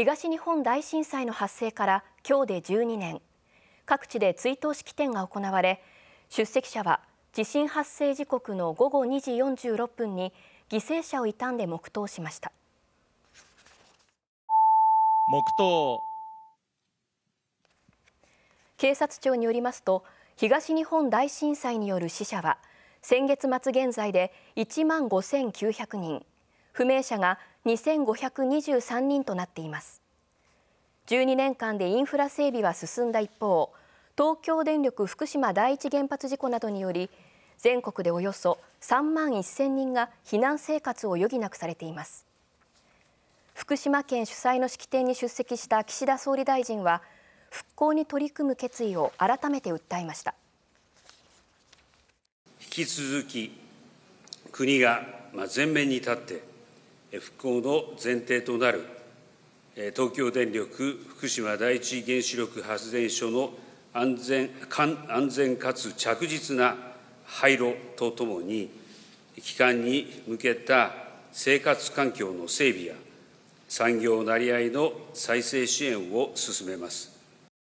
東日本大震災の発生から今日で12年各地で追悼式典が行われ出席者は地震発生時刻の午後2時46分に犠牲者を悼んで黙祷しました黙祷警察庁によりますと東日本大震災による死者は先月末現在で1万5900人不明者が2523人となっています12年間でインフラ整備は進んだ一方東京電力福島第一原発事故などにより全国でおよそ3万1000人が避難生活を余儀なくされています福島県主催の式典に出席した岸田総理大臣は復興に取り組む決意を改めて訴えました引き続き国が全面に立って復興の前提となる東京電力福島第一原子力発電所の安全安全かつ着実な廃炉とともに、帰還に向けた生活環境の整備や産業なり合いの再生支援を進めます。